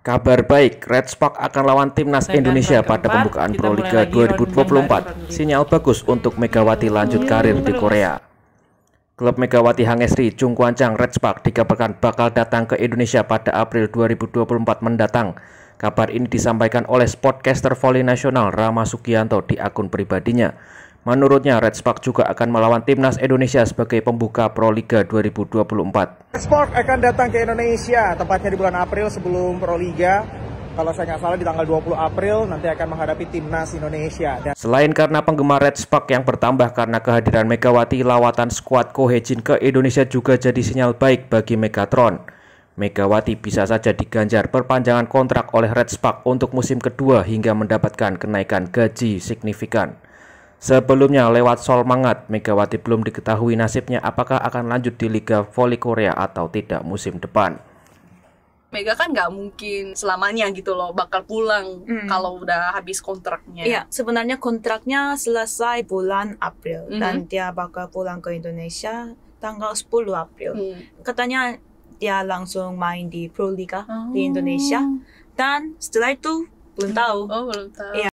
Kabar baik, Red Spark akan lawan timnas Indonesia pada pembukaan Proliga 2024. Sinyal bagus untuk Megawati lanjut iya, karir di Korea. Klub Megawati Hangesri Chung Chang Red Spark dikabarkan bakal datang ke Indonesia pada April 2024 mendatang. Kabar ini disampaikan oleh sportcaster voli nasional Rama Sukianto di akun pribadinya. Menurutnya, Red Spark juga akan melawan timnas Indonesia sebagai pembuka Proliga 2024. Red Spark akan datang ke Indonesia, tepatnya di bulan April sebelum Proliga. Kalau saya nggak salah di tanggal 20 April nanti akan menghadapi timnas Indonesia. Dan... Selain karena penggemar Red Spark yang bertambah karena kehadiran Megawati, lawatan skuad Kohejin ke Indonesia juga jadi sinyal baik bagi Megatron. Megawati bisa saja diganjar perpanjangan kontrak oleh Red Spark untuk musim kedua hingga mendapatkan kenaikan gaji signifikan. Sebelumnya lewat Sol Mangat, Megawati belum diketahui nasibnya apakah akan lanjut di Liga Voli Korea atau tidak musim depan. Mega kan nggak mungkin selamanya gitu loh bakal pulang hmm. kalau udah habis kontraknya. Iya, sebenarnya kontraknya selesai bulan April mm -hmm. dan dia bakal pulang ke Indonesia tanggal 10 April. Hmm. Katanya dia langsung main di Liga oh. di Indonesia dan setelah itu belum tahu. Oh, belum tahu. Iya.